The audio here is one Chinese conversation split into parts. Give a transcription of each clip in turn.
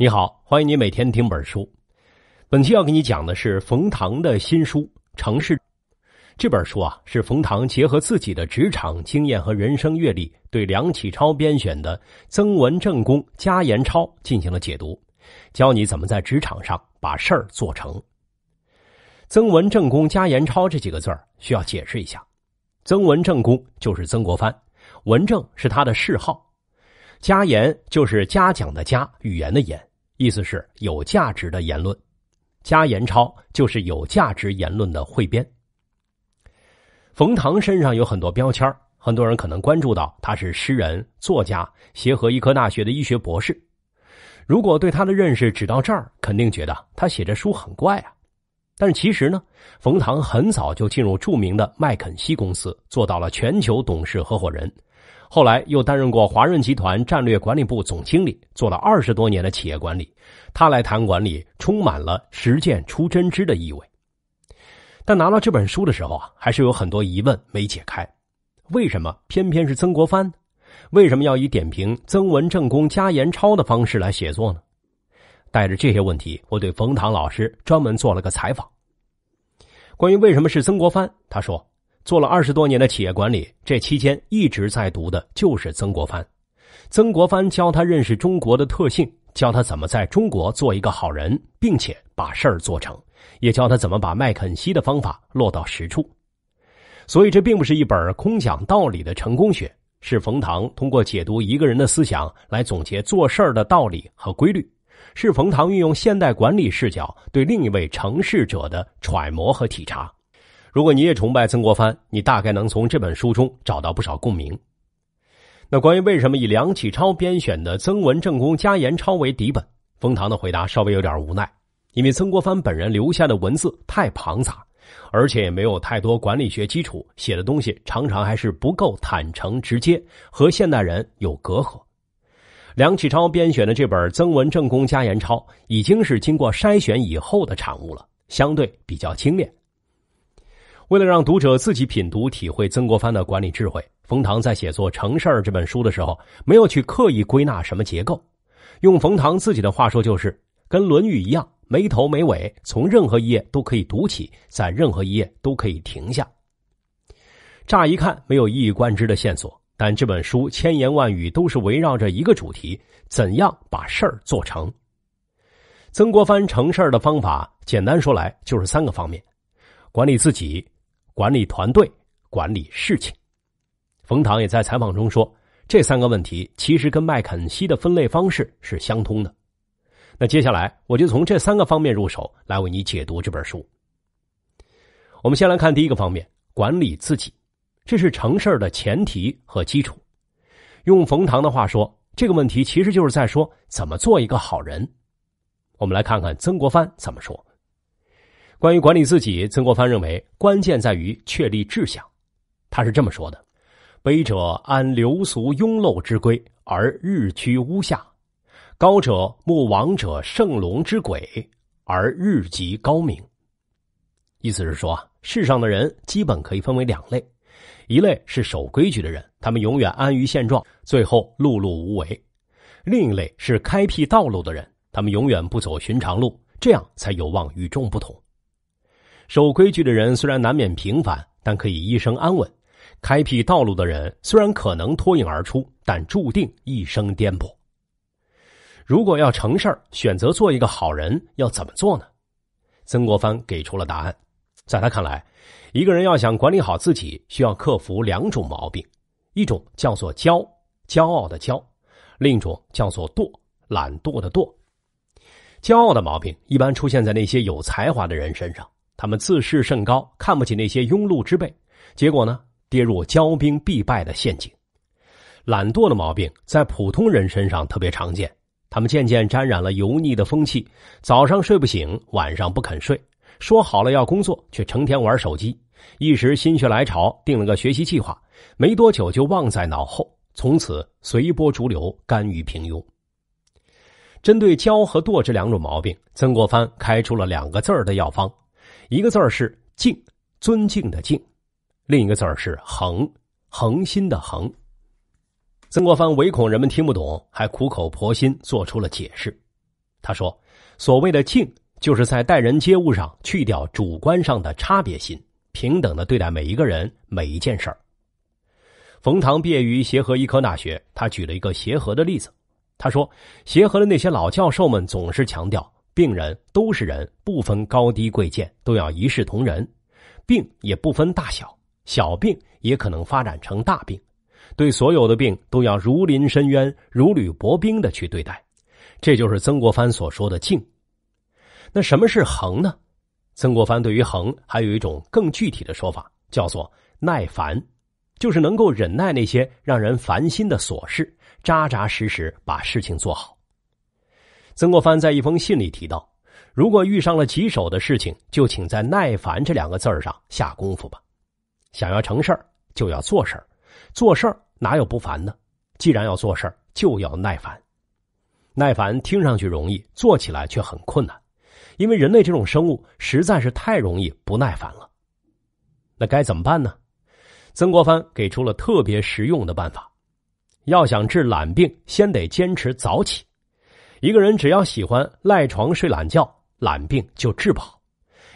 你好，欢迎你每天听本书。本期要给你讲的是冯唐的新书《城市》。这本书啊，是冯唐结合自己的职场经验和人生阅历，对梁启超编选的《曾文正公家严超进行了解读，教你怎么在职场上把事儿做成。曾文正公、家严超这几个字儿需要解释一下：曾文正公就是曾国藩，文正是他的谥号；家严就是嘉奖的嘉，语言的言。意思是有价值的言论，加严超就是有价值言论的汇编。冯唐身上有很多标签，很多人可能关注到他是诗人、作家、协和医科大学的医学博士。如果对他的认识只到这儿，肯定觉得他写的书很怪啊。但是其实呢，冯唐很早就进入著名的麦肯锡公司，做到了全球董事合伙人。后来又担任过华润集团战略管理部总经理，做了二十多年的企业管理。他来谈管理，充满了实践出真知的意味。但拿到这本书的时候啊，还是有很多疑问没解开：为什么偏偏是曾国藩？为什么要以点评曾文正公、加严超的方式来写作呢？带着这些问题，我对冯唐老师专门做了个采访。关于为什么是曾国藩，他说。做了二十多年的企业管理，这期间一直在读的就是曾国藩。曾国藩教他认识中国的特性，教他怎么在中国做一个好人，并且把事儿做成，也教他怎么把麦肯锡的方法落到实处。所以，这并不是一本空讲道理的成功学，是冯唐通过解读一个人的思想来总结做事儿的道理和规律，是冯唐运用现代管理视角对另一位成事者的揣摩和体察。如果你也崇拜曾国藩，你大概能从这本书中找到不少共鸣。那关于为什么以梁启超编选的《曾文正公家严钞》为底本，冯唐的回答稍微有点无奈，因为曾国藩本人留下的文字太庞杂，而且也没有太多管理学基础，写的东西常常还是不够坦诚直接，和现代人有隔阂。梁启超编选的这本《曾文正公家严钞》已经是经过筛选以后的产物了，相对比较轻便。为了让读者自己品读体会曾国藩的管理智慧，冯唐在写作《成事儿》这本书的时候，没有去刻意归纳什么结构。用冯唐自己的话说，就是跟《论语》一样，没头没尾，从任何一页都可以读起，在任何一页都可以停下。乍一看没有一以贯之的线索，但这本书千言万语都是围绕着一个主题：怎样把事儿做成。曾国藩成事儿的方法，简单说来就是三个方面：管理自己。管理团队，管理事情。冯唐也在采访中说，这三个问题其实跟麦肯锡的分类方式是相通的。那接下来我就从这三个方面入手，来为你解读这本书。我们先来看第一个方面：管理自己，这是成事的前提和基础。用冯唐的话说，这个问题其实就是在说怎么做一个好人。我们来看看曾国藩怎么说。关于管理自己，曾国藩认为关键在于确立志向。他是这么说的：“卑者安流俗庸陋之规，而日趋屋下；高者慕王者圣龙之轨，而日极高明。”意思是说啊，世上的人基本可以分为两类：一类是守规矩的人，他们永远安于现状，最后碌碌无为；另一类是开辟道路的人，他们永远不走寻常路，这样才有望与众不同。守规矩的人虽然难免平凡，但可以一生安稳；开辟道路的人虽然可能脱颖而出，但注定一生颠簸。如果要成事儿，选择做一个好人，要怎么做呢？曾国藩给出了答案。在他看来，一个人要想管理好自己，需要克服两种毛病：一种叫做骄，骄傲的骄；另一种叫做惰，懒惰的惰。骄傲的毛病一般出现在那些有才华的人身上。他们自视甚高，看不起那些庸碌之辈，结果呢，跌入骄兵必败的陷阱。懒惰的毛病在普通人身上特别常见，他们渐渐沾染了油腻的风气，早上睡不醒，晚上不肯睡，说好了要工作，却成天玩手机。一时心血来潮定了个学习计划，没多久就忘在脑后，从此随波逐流，甘于平庸。针对骄和惰这两种毛病，曾国藩开出了两个字儿的药方。一个字儿是敬，尊敬的敬；另一个字儿是恒，恒心的恒。曾国藩唯恐人们听不懂，还苦口婆心做出了解释。他说：“所谓的敬，就是在待人接物上去掉主观上的差别心，平等的对待每一个人、每一件事儿。”冯唐毕业于协和医科大学，他举了一个协和的例子。他说：“协和的那些老教授们总是强调。”病人都是人，不分高低贵贱，都要一视同仁；病也不分大小，小病也可能发展成大病。对所有的病都要如临深渊、如履薄冰的去对待，这就是曾国藩所说的“静”。那什么是“恒”呢？曾国藩对于“恒”还有一种更具体的说法，叫做“耐烦”，就是能够忍耐那些让人烦心的琐事，扎扎实实把事情做好。曾国藩在一封信里提到，如果遇上了棘手的事情，就请在“耐烦”这两个字儿上下功夫吧。想要成事儿，就要做事儿，做事儿哪有不烦呢？既然要做事儿，就要耐烦。耐烦听上去容易，做起来却很困难，因为人类这种生物实在是太容易不耐烦了。那该怎么办呢？曾国藩给出了特别实用的办法：要想治懒病，先得坚持早起。一个人只要喜欢赖床睡懒觉，懒病就治不好。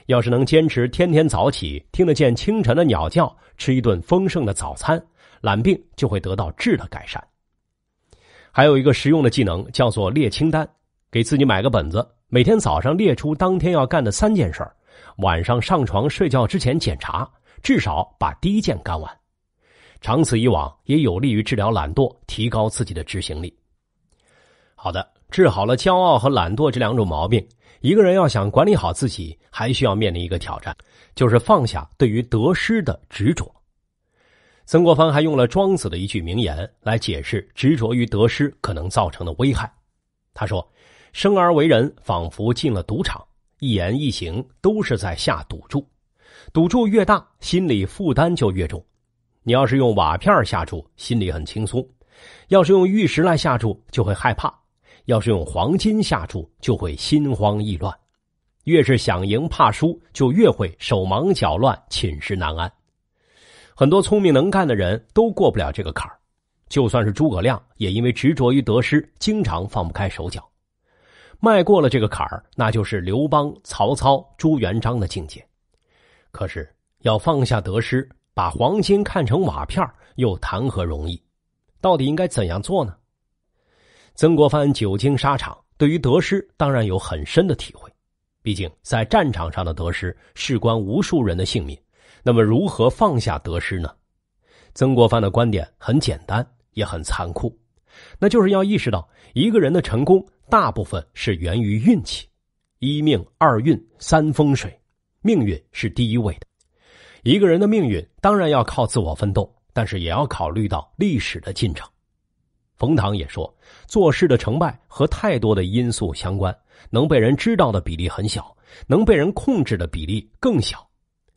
要是能坚持天天早起，听得见清晨的鸟叫，吃一顿丰盛的早餐，懒病就会得到质的改善。还有一个实用的技能叫做列清单，给自己买个本子，每天早上列出当天要干的三件事晚上上床睡觉之前检查，至少把第一件干完。长此以往，也有利于治疗懒惰，提高自己的执行力。好的。治好了骄傲和懒惰这两种毛病，一个人要想管理好自己，还需要面临一个挑战，就是放下对于得失的执着。曾国藩还用了庄子的一句名言来解释执着于得失可能造成的危害。他说：“生而为人，仿佛进了赌场，一言一行都是在下赌注。赌注越大，心理负担就越重。你要是用瓦片下注，心里很轻松；要是用玉石来下注，就会害怕。”要是用黄金下注，就会心慌意乱；越是想赢怕输，就越会手忙脚乱、寝食难安。很多聪明能干的人都过不了这个坎儿，就算是诸葛亮，也因为执着于得失，经常放不开手脚。迈过了这个坎儿，那就是刘邦、曹操、朱元璋的境界。可是要放下得失，把黄金看成瓦片，又谈何容易？到底应该怎样做呢？曾国藩久经沙场，对于得失当然有很深的体会。毕竟在战场上的得失事关无数人的性命，那么如何放下得失呢？曾国藩的观点很简单，也很残酷，那就是要意识到一个人的成功大部分是源于运气，一命二运三风水，命运是第一位的。一个人的命运当然要靠自我奋斗，但是也要考虑到历史的进程。冯唐也说，做事的成败和太多的因素相关，能被人知道的比例很小，能被人控制的比例更小。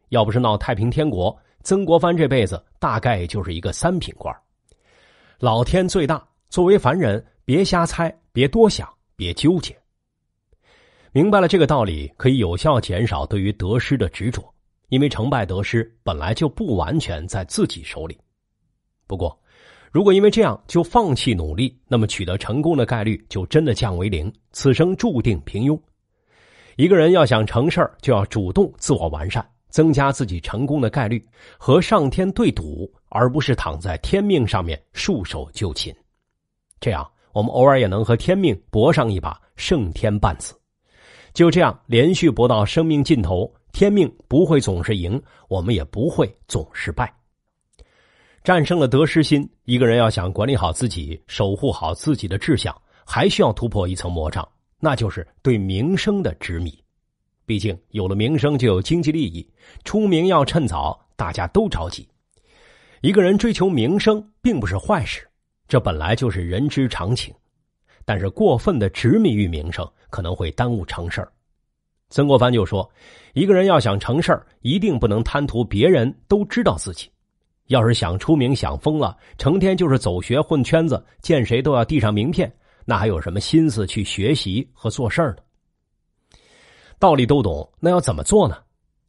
要不是闹太平天国，曾国藩这辈子大概就是一个三品官。老天最大，作为凡人，别瞎猜，别多想，别纠结。明白了这个道理，可以有效减少对于得失的执着，因为成败得失本来就不完全在自己手里。不过。如果因为这样就放弃努力，那么取得成功的概率就真的降为零，此生注定平庸。一个人要想成事儿，就要主动自我完善，增加自己成功的概率，和上天对赌，而不是躺在天命上面束手就擒。这样，我们偶尔也能和天命搏上一把，胜天半子。就这样，连续搏到生命尽头，天命不会总是赢，我们也不会总是败。战胜了得失心，一个人要想管理好自己，守护好自己的志向，还需要突破一层魔障，那就是对名声的执迷。毕竟有了名声，就有经济利益。出名要趁早，大家都着急。一个人追求名声并不是坏事，这本来就是人之常情。但是过分的执迷于名声，可能会耽误成事儿。曾国藩就说，一个人要想成事儿，一定不能贪图别人都知道自己。要是想出名、想疯了，成天就是走学混圈子，见谁都要递上名片，那还有什么心思去学习和做事呢？道理都懂，那要怎么做呢？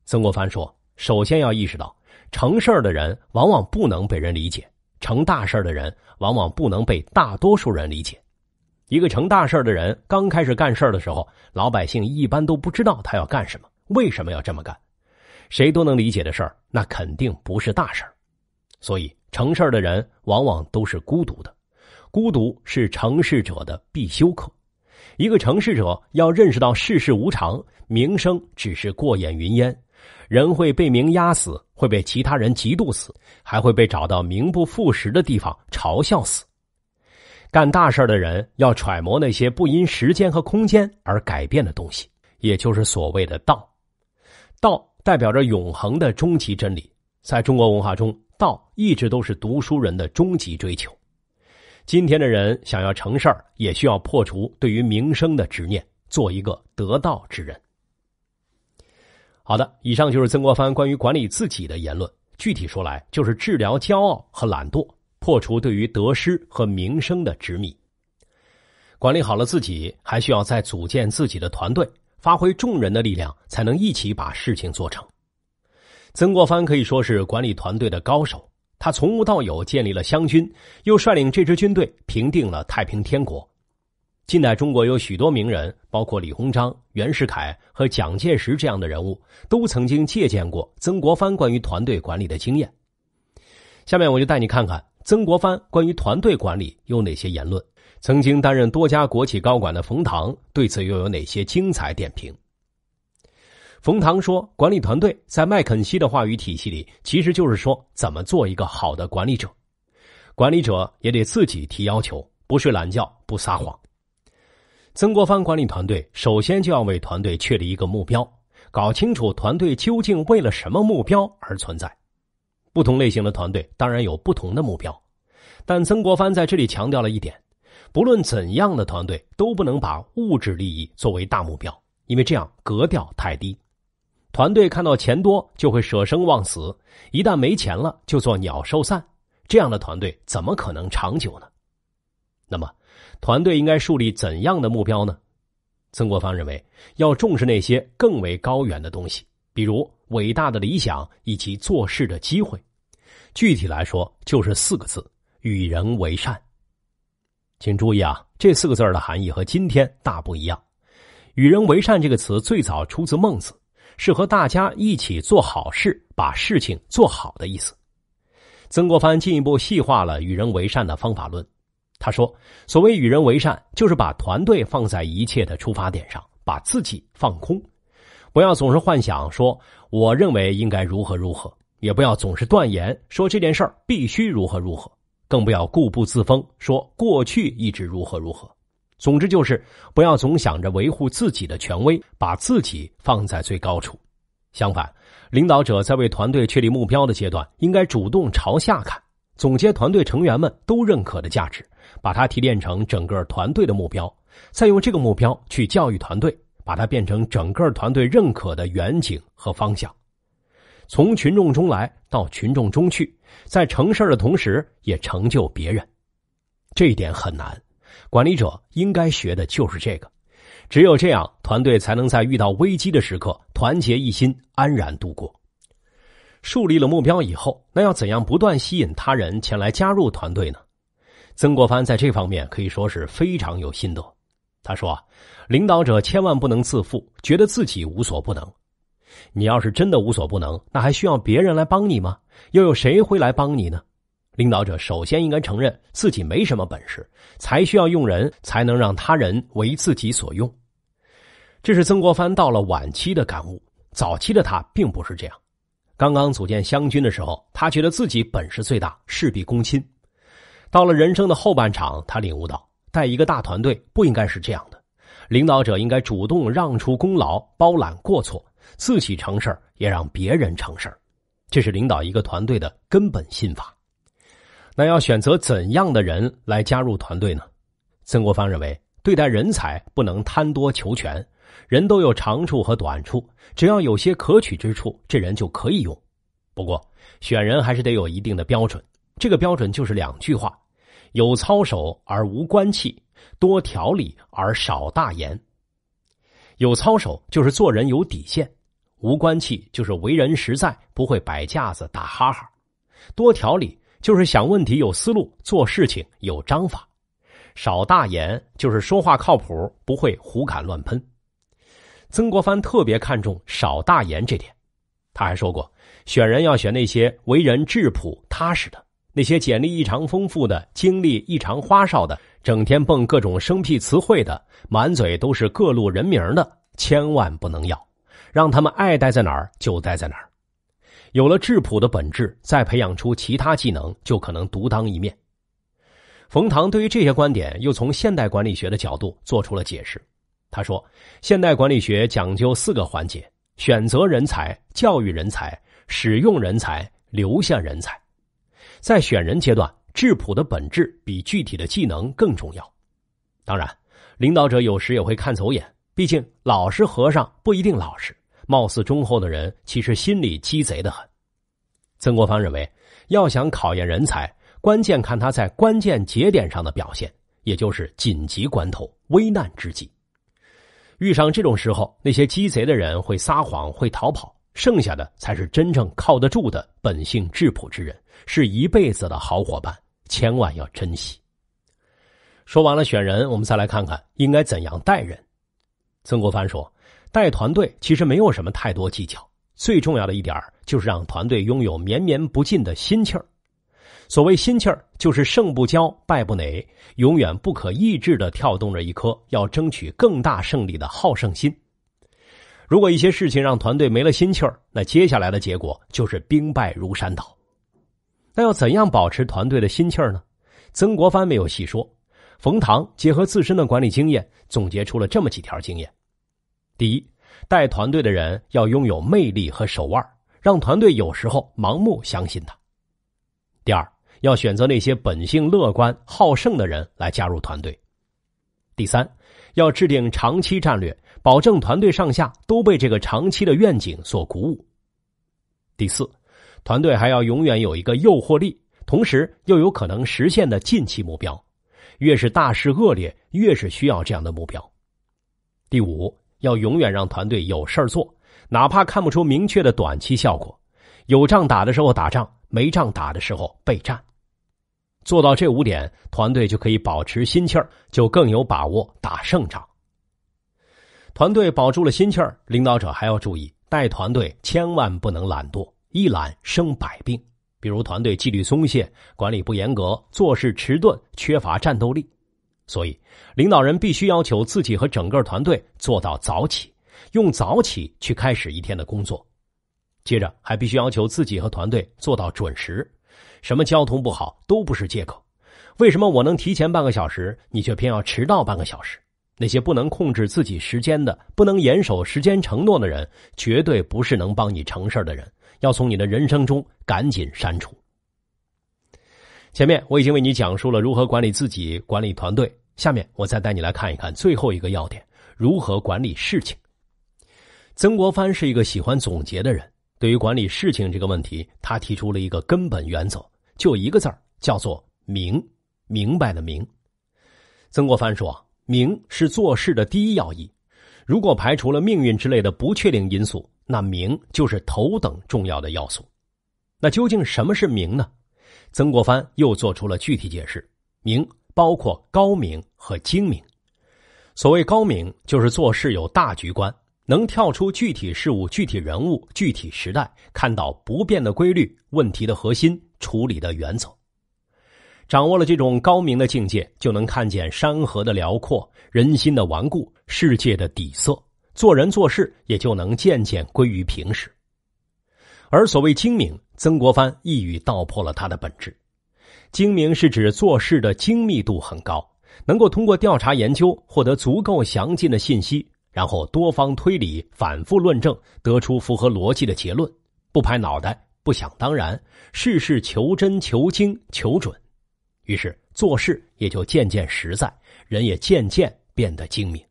曾国藩说：“首先要意识到，成事的人往往不能被人理解；成大事的人往往不能被大多数人理解。一个成大事的人，刚开始干事的时候，老百姓一般都不知道他要干什么，为什么要这么干。谁都能理解的事那肯定不是大事儿。”所以，成事的人往往都是孤独的，孤独是成事者的必修课。一个成事者要认识到世事无常，名声只是过眼云烟，人会被名压死，会被其他人嫉妒死，还会被找到名不副实的地方嘲笑死。干大事的人要揣摩那些不因时间和空间而改变的东西，也就是所谓的“道”。道代表着永恒的终极真理，在中国文化中。道一直都是读书人的终极追求。今天的人想要成事儿，也需要破除对于名声的执念，做一个得道之人。好的，以上就是曾国藩关于管理自己的言论。具体说来，就是治疗骄傲和懒惰，破除对于得失和名声的执迷。管理好了自己，还需要再组建自己的团队，发挥众人的力量，才能一起把事情做成。曾国藩可以说是管理团队的高手，他从无到有建立了湘军，又率领这支军队平定了太平天国。近代中国有许多名人，包括李鸿章、袁世凯和蒋介石这样的人物，都曾经借鉴过曾国藩关于团队管理的经验。下面我就带你看看曾国藩关于团队管理有哪些言论，曾经担任多家国企高管的冯唐对此又有哪些精彩点评。冯唐说，管理团队在麦肯锡的话语体系里，其实就是说怎么做一个好的管理者。管理者也得自己提要求，不睡懒觉，不撒谎。曾国藩管理团队，首先就要为团队确立一个目标，搞清楚团队究竟为了什么目标而存在。不同类型的团队当然有不同的目标，但曾国藩在这里强调了一点：不论怎样的团队，都不能把物质利益作为大目标，因为这样格调太低。团队看到钱多就会舍生忘死，一旦没钱了就做鸟兽散。这样的团队怎么可能长久呢？那么，团队应该树立怎样的目标呢？曾国藩认为，要重视那些更为高远的东西，比如伟大的理想以及做事的机会。具体来说，就是四个字：与人为善。请注意啊，这四个字的含义和今天大不一样。“与人为善”这个词最早出自《孟子》。是和大家一起做好事，把事情做好的意思。曾国藩进一步细化了与人为善的方法论。他说：“所谓与人为善，就是把团队放在一切的出发点上，把自己放空，不要总是幻想说我认为应该如何如何，也不要总是断言说这件事儿必须如何如何，更不要固步自封说过去一直如何如何。”总之就是，不要总想着维护自己的权威，把自己放在最高处。相反，领导者在为团队确立目标的阶段，应该主动朝下看，总结团队成员们都认可的价值，把它提炼成整个团队的目标，再用这个目标去教育团队，把它变成整个团队认可的远景和方向。从群众中来到群众中去，在成事的同时也成就别人，这一点很难。管理者应该学的就是这个，只有这样，团队才能在遇到危机的时刻团结一心，安然度过。树立了目标以后，那要怎样不断吸引他人前来加入团队呢？曾国藩在这方面可以说是非常有心得。他说：“领导者千万不能自负，觉得自己无所不能。你要是真的无所不能，那还需要别人来帮你吗？又有谁会来帮你呢？”领导者首先应该承认自己没什么本事，才需要用人才能让他人为自己所用。这是曾国藩到了晚期的感悟。早期的他并不是这样。刚刚组建湘军的时候，他觉得自己本事最大，事必躬亲。到了人生的后半场，他领悟到带一个大团队不应该是这样的。领导者应该主动让出功劳，包揽过错，自己成事也让别人成事这是领导一个团队的根本信法。那要选择怎样的人来加入团队呢？曾国藩认为，对待人才不能贪多求全。人都有长处和短处，只要有些可取之处，这人就可以用。不过，选人还是得有一定的标准。这个标准就是两句话：有操守而无官气，多条理而少大言。有操守就是做人有底线，无官气就是为人实在，不会摆架子、打哈哈。多条理。就是想问题有思路，做事情有章法，少大言，就是说话靠谱，不会胡侃乱喷。曾国藩特别看重少大言这点，他还说过：选人要选那些为人质朴踏实的，那些简历异常丰富的、经历异常花哨的、整天蹦各种生僻词汇的、满嘴都是各路人名的，千万不能要，让他们爱待在哪儿就待在哪儿。有了质朴的本质，再培养出其他技能，就可能独当一面。冯唐对于这些观点，又从现代管理学的角度做出了解释。他说，现代管理学讲究四个环节：选择人才、教育人才、使用人才、留下人才。在选人阶段，质朴的本质比具体的技能更重要。当然，领导者有时也会看走眼，毕竟老实和尚不一定老实。貌似忠厚的人，其实心里鸡贼的很。曾国藩认为，要想考验人才，关键看他在关键节点上的表现，也就是紧急关头、危难之际。遇上这种时候，那些鸡贼的人会撒谎、会逃跑，剩下的才是真正靠得住的、本性质朴之人，是一辈子的好伙伴，千万要珍惜。说完了选人，我们再来看看应该怎样待人。曾国藩说。带团队其实没有什么太多技巧，最重要的一点就是让团队拥有绵绵不尽的心气儿。所谓心气儿，就是胜不骄，败不馁，永远不可抑制的跳动着一颗要争取更大胜利的好胜心。如果一些事情让团队没了心气儿，那接下来的结果就是兵败如山倒。那要怎样保持团队的心气儿呢？曾国藩没有细说，冯唐结合自身的管理经验，总结出了这么几条经验。第一，带团队的人要拥有魅力和手腕，让团队有时候盲目相信他。第二，要选择那些本性乐观、好胜的人来加入团队。第三，要制定长期战略，保证团队上下都被这个长期的愿景所鼓舞。第四，团队还要永远有一个诱惑力，同时又有可能实现的近期目标。越是大势恶劣，越是需要这样的目标。第五。要永远让团队有事儿做，哪怕看不出明确的短期效果。有仗打的时候打仗，没仗打的时候备战。做到这五点，团队就可以保持心气儿，就更有把握打胜仗。团队保住了心气儿，领导者还要注意带团队，千万不能懒惰，一懒生百病。比如团队纪律松懈，管理不严格，做事迟钝，缺乏战斗力。所以，领导人必须要求自己和整个团队做到早起，用早起去开始一天的工作。接着，还必须要求自己和团队做到准时。什么交通不好都不是借口。为什么我能提前半个小时，你却偏要迟到半个小时？那些不能控制自己时间的、不能严守时间承诺的人，绝对不是能帮你成事的人。要从你的人生中赶紧删除。前面我已经为你讲述了如何管理自己、管理团队，下面我再带你来看一看最后一个要点：如何管理事情。曾国藩是一个喜欢总结的人，对于管理事情这个问题，他提出了一个根本原则，就一个字叫做“明”。明白的“明”。曾国藩说：“明是做事的第一要义。如果排除了命运之类的不确定因素，那明就是头等重要的要素。那究竟什么是明呢？”曾国藩又做出了具体解释，明包括高明和精明。所谓高明，就是做事有大局观，能跳出具体事物、具体人物、具体时代，看到不变的规律、问题的核心、处理的原则。掌握了这种高明的境界，就能看见山河的辽阔、人心的顽固、世界的底色。做人做事也就能渐渐归于平时。而所谓精明，曾国藩一语道破了他的本质。精明是指做事的精密度很高，能够通过调查研究获得足够详尽的信息，然后多方推理、反复论证，得出符合逻辑的结论。不拍脑袋，不想当然，事事求真、求精、求准，于是做事也就渐渐实在，人也渐渐变得精明。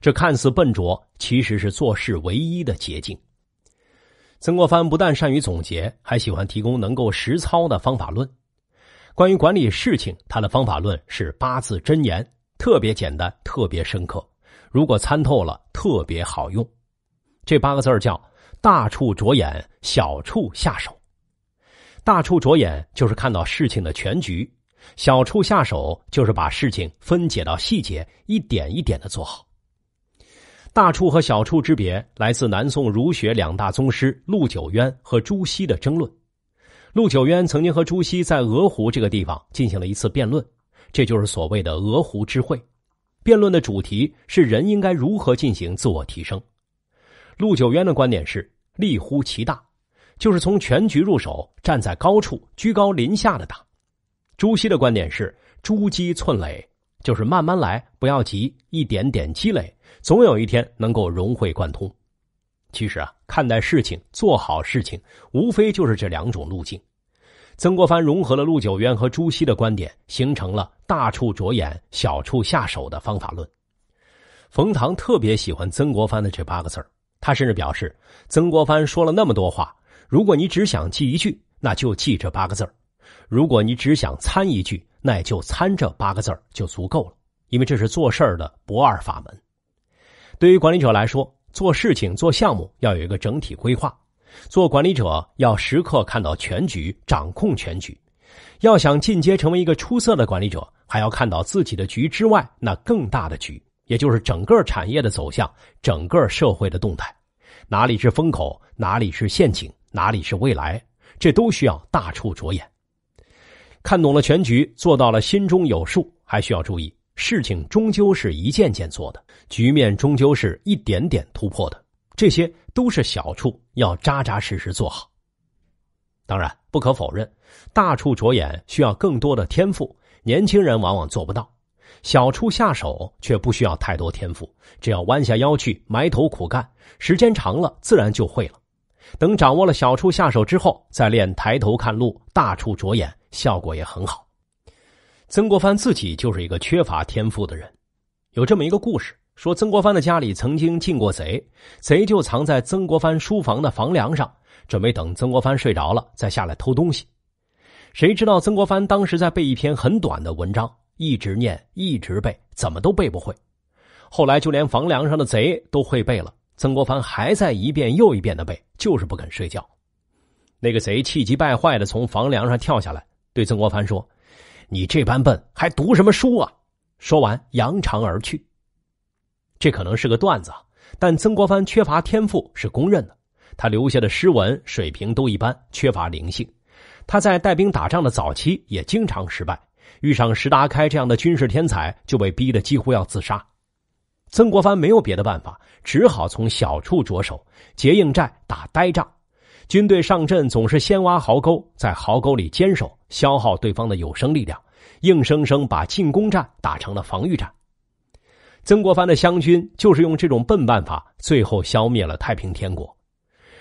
这看似笨拙，其实是做事唯一的捷径。曾国藩不但善于总结，还喜欢提供能够实操的方法论。关于管理事情，他的方法论是八字真言，特别简单，特别深刻。如果参透了，特别好用。这八个字叫“大处着眼，小处下手”。大处着眼就是看到事情的全局，小处下手就是把事情分解到细节，一点一点的做好。大处和小处之别来自南宋儒学两大宗师陆九渊和朱熹的争论。陆九渊曾经和朱熹在鹅湖这个地方进行了一次辩论，这就是所谓的鹅湖之会。辩论的主题是人应该如何进行自我提升。陆九渊的观点是“立乎其大”，就是从全局入手，站在高处，居高临下的打。朱熹的观点是“诸鸡寸累”，就是慢慢来，不要急，一点点积累。总有一天能够融会贯通。其实啊，看待事情、做好事情，无非就是这两种路径。曾国藩融合了陆九渊和朱熹的观点，形成了“大处着眼，小处下手”的方法论。冯唐特别喜欢曾国藩的这八个字他甚至表示，曾国藩说了那么多话，如果你只想记一句，那就记这八个字如果你只想参一句，那也就参这八个字就足够了，因为这是做事的不二法门。对于管理者来说，做事情、做项目要有一个整体规划。做管理者要时刻看到全局，掌控全局。要想进阶成为一个出色的管理者，还要看到自己的局之外那更大的局，也就是整个产业的走向、整个社会的动态。哪里是风口，哪里是陷阱，哪里是未来，这都需要大处着眼。看懂了全局，做到了心中有数，还需要注意。事情终究是一件件做的，局面终究是一点点突破的，这些都是小处要扎扎实实做好。当然，不可否认，大处着眼需要更多的天赋，年轻人往往做不到；小处下手却不需要太多天赋，只要弯下腰去埋头苦干，时间长了自然就会了。等掌握了小处下手之后，再练抬头看路，大处着眼，效果也很好。曾国藩自己就是一个缺乏天赋的人，有这么一个故事：说曾国藩的家里曾经进过贼，贼就藏在曾国藩书房的房梁上，准备等曾国藩睡着了再下来偷东西。谁知道曾国藩当时在背一篇很短的文章，一直念一直背，怎么都背不会。后来就连房梁上的贼都会背了，曾国藩还在一遍又一遍的背，就是不肯睡觉。那个贼气急败坏的从房梁上跳下来，对曾国藩说。你这般笨，还读什么书啊？说完，扬长而去。这可能是个段子，但曾国藩缺乏天赋是公认的。他留下的诗文水平都一般，缺乏灵性。他在带兵打仗的早期也经常失败，遇上石达开这样的军事天才，就被逼得几乎要自杀。曾国藩没有别的办法，只好从小处着手，结硬寨，打呆仗。军队上阵总是先挖壕沟，在壕沟里坚守，消耗对方的有生力量，硬生生把进攻战打成了防御战。曾国藩的湘军就是用这种笨办法，最后消灭了太平天国。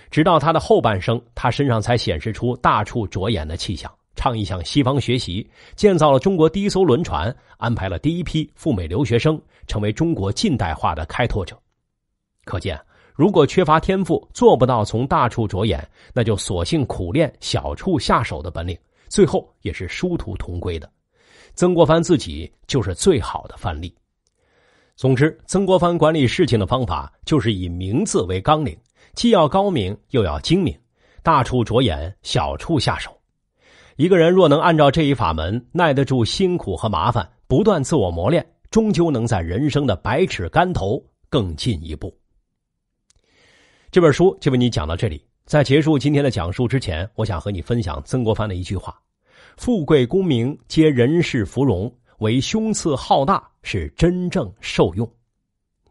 直到他的后半生，他身上才显示出大处着眼的气象，倡议向西方学习，建造了中国第一艘轮船，安排了第一批赴美留学生，成为中国近代化的开拓者。可见。如果缺乏天赋，做不到从大处着眼，那就索性苦练小处下手的本领，最后也是殊途同归的。曾国藩自己就是最好的范例。总之，曾国藩管理事情的方法就是以明字为纲领，既要高明，又要精明，大处着眼，小处下手。一个人若能按照这一法门，耐得住辛苦和麻烦，不断自我磨练，终究能在人生的百尺竿头更进一步。这本书就为你讲到这里。在结束今天的讲述之前，我想和你分享曾国藩的一句话：“富贵功名皆人世浮荣，唯胸次浩大是真正受用。”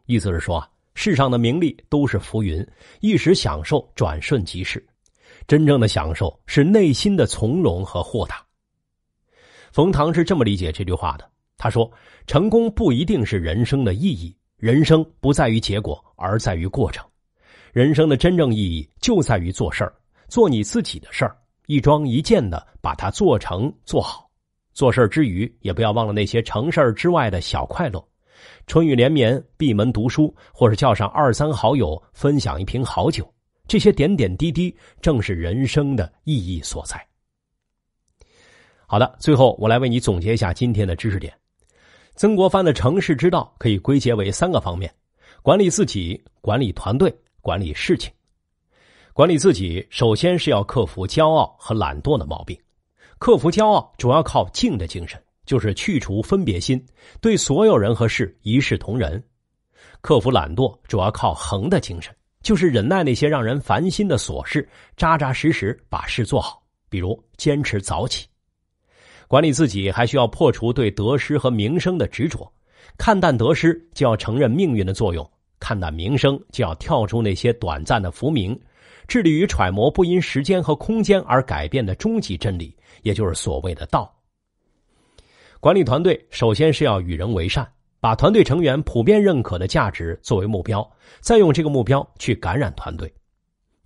意思是说啊，世上的名利都是浮云，一时享受转瞬即逝，真正的享受是内心的从容和豁达。冯唐是这么理解这句话的。他说：“成功不一定是人生的意义，人生不在于结果，而在于过程。”人生的真正意义就在于做事儿，做你自己的事儿，一桩一件的把它做成做好。做事儿之余，也不要忘了那些成事儿之外的小快乐，春雨连绵，闭门读书，或是叫上二三好友分享一瓶好酒，这些点点滴滴正是人生的意义所在。好的，最后我来为你总结一下今天的知识点：曾国藩的成事之道可以归结为三个方面：管理自己，管理团队。管理事情，管理自己，首先是要克服骄傲和懒惰的毛病。克服骄傲，主要靠静的精神，就是去除分别心，对所有人和事一视同仁。克服懒惰，主要靠恒的精神，就是忍耐那些让人烦心的琐事，扎扎实实把事做好。比如坚持早起。管理自己，还需要破除对得失和名声的执着，看淡得失，就要承认命运的作用。看淡名声，就要跳出那些短暂的浮名，致力于揣摩不因时间和空间而改变的终极真理，也就是所谓的“道”。管理团队首先是要与人为善，把团队成员普遍认可的价值作为目标，再用这个目标去感染团队。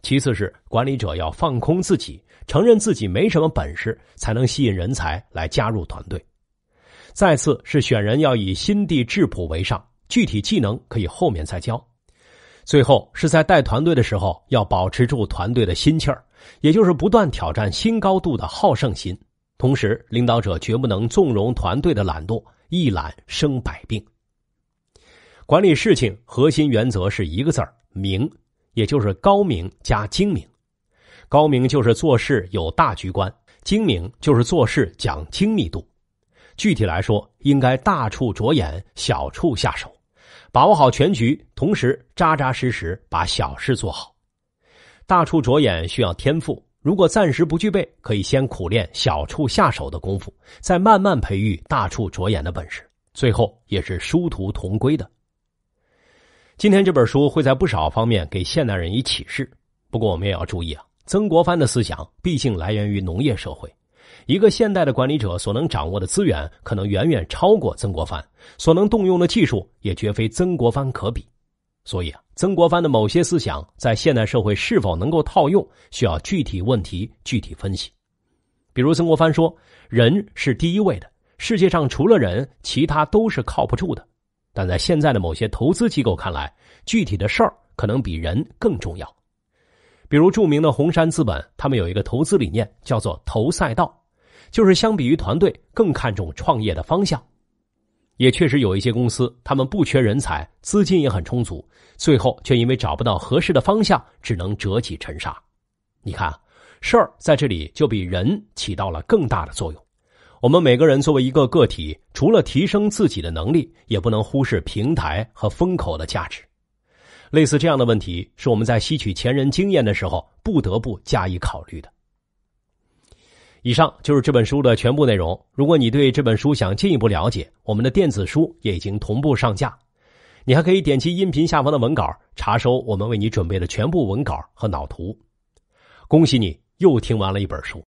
其次是管理者要放空自己，承认自己没什么本事，才能吸引人才来加入团队。再次是选人要以心地质朴为上。具体技能可以后面再教。最后是在带团队的时候，要保持住团队的心气儿，也就是不断挑战新高度的好胜心。同时，领导者绝不能纵容团队的懒惰，一懒生百病。管理事情核心原则是一个字儿“明”，也就是高明加精明。高明就是做事有大局观，精明就是做事讲精密度。具体来说，应该大处着眼，小处下手。把握好全局，同时扎扎实实把小事做好。大处着眼需要天赋，如果暂时不具备，可以先苦练小处下手的功夫，再慢慢培育大处着眼的本事。最后也是殊途同归的。今天这本书会在不少方面给现代人以启示，不过我们也要注意啊，曾国藩的思想毕竟来源于农业社会。一个现代的管理者所能掌握的资源，可能远远超过曾国藩所能动用的技术，也绝非曾国藩可比。所以啊，曾国藩的某些思想在现代社会是否能够套用，需要具体问题具体分析。比如曾国藩说“人是第一位的，世界上除了人，其他都是靠不住的。”但在现在的某些投资机构看来，具体的事儿可能比人更重要。比如著名的红杉资本，他们有一个投资理念，叫做“投赛道”。就是相比于团队，更看重创业的方向。也确实有一些公司，他们不缺人才，资金也很充足，最后却因为找不到合适的方向，只能折戟沉沙。你看，事儿在这里就比人起到了更大的作用。我们每个人作为一个个体，除了提升自己的能力，也不能忽视平台和风口的价值。类似这样的问题，是我们在吸取前人经验的时候，不得不加以考虑的。以上就是这本书的全部内容。如果你对这本书想进一步了解，我们的电子书也已经同步上架。你还可以点击音频下方的文稿，查收我们为你准备的全部文稿和脑图。恭喜你，又听完了一本书。